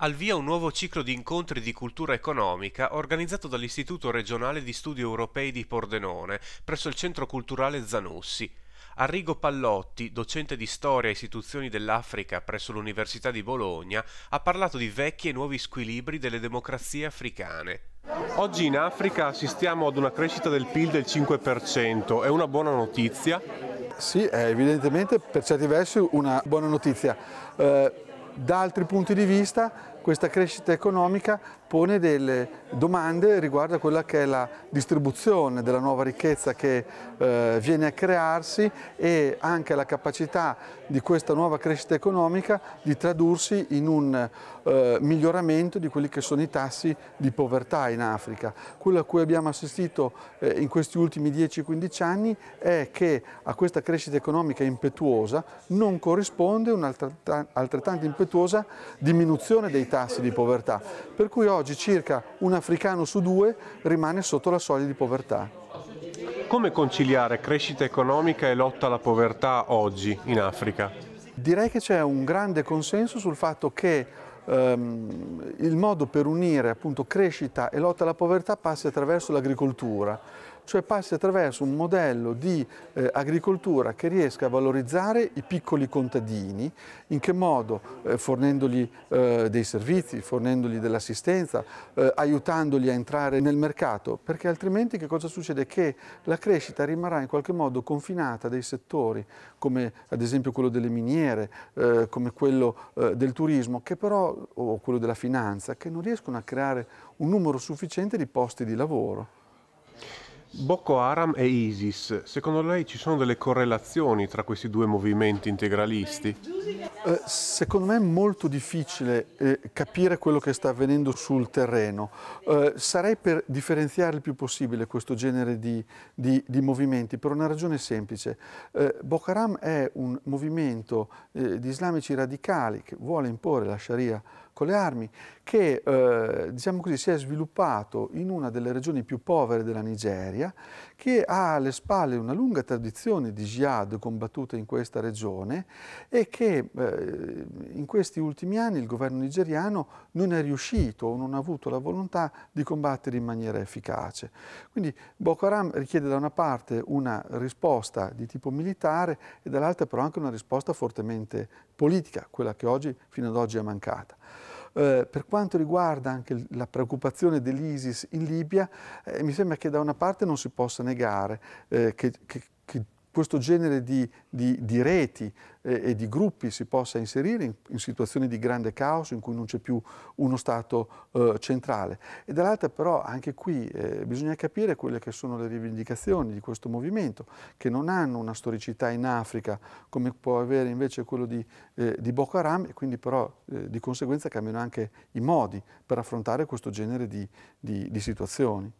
al via un nuovo ciclo di incontri di cultura economica organizzato dall'Istituto regionale di studi europei di Pordenone presso il Centro Culturale Zanussi. Arrigo Pallotti, docente di storia e istituzioni dell'Africa presso l'Università di Bologna, ha parlato di vecchi e nuovi squilibri delle democrazie africane. Oggi in Africa assistiamo ad una crescita del PIL del 5%, è una buona notizia? Sì, è evidentemente per certi versi una buona notizia. Eh, da altri punti di vista questa crescita economica pone delle domande riguardo a quella che è la distribuzione della nuova ricchezza che eh, viene a crearsi e anche la capacità di questa nuova crescita economica di tradursi in un eh, miglioramento di quelli che sono i tassi di povertà in Africa. Quello a cui abbiamo assistito eh, in questi ultimi 10-15 anni è che a questa crescita economica impetuosa non corrisponde un'altrettanto impetuosa diminuzione dei tassi di povertà, per cui oggi circa un africano su due rimane sotto la soglia di povertà. Come conciliare crescita economica e lotta alla povertà oggi in Africa? Direi che c'è un grande consenso sul fatto che ehm, il modo per unire appunto, crescita e lotta alla povertà passi attraverso l'agricoltura cioè passi attraverso un modello di eh, agricoltura che riesca a valorizzare i piccoli contadini, in che modo? Eh, fornendogli eh, dei servizi, fornendogli dell'assistenza, eh, aiutandoli a entrare nel mercato, perché altrimenti che cosa succede? Che la crescita rimarrà in qualche modo confinata a dei settori come ad esempio quello delle miniere, eh, come quello eh, del turismo, che però, o quello della finanza, che non riescono a creare un numero sufficiente di posti di lavoro. Boko Haram e ISIS, secondo lei ci sono delle correlazioni tra questi due movimenti integralisti? Eh, secondo me è molto difficile eh, capire quello che sta avvenendo sul terreno. Eh, sarei per differenziare il più possibile questo genere di, di, di movimenti per una ragione semplice. Eh, Boko Haram è un movimento eh, di islamici radicali che vuole imporre la Sharia con le armi, che eh, diciamo così, si è sviluppato in una delle regioni più povere della Nigeria, che ha alle spalle una lunga tradizione di jihad combattuta in questa regione e che eh, in questi ultimi anni il governo nigeriano non è riuscito o non ha avuto la volontà di combattere in maniera efficace. Quindi Boko Haram richiede da una parte una risposta di tipo militare e dall'altra però anche una risposta fortemente politica, quella che oggi, fino ad oggi è mancata. Eh, per quanto riguarda anche la preoccupazione dell'ISIS in Libia, eh, mi sembra che da una parte non si possa negare eh, che, che questo genere di, di, di reti eh, e di gruppi si possa inserire in, in, situazioni di grande caos in cui non c'è più uno Stato eh, centrale. E dall'altra però anche qui eh, bisogna capire quelle che sono le rivendicazioni di questo movimento, che non hanno una storicità in Africa come può avere invece quello di, eh, di Boko Haram e quindi però eh, di conseguenza cambiano anche i modi per affrontare questo genere di situazioni.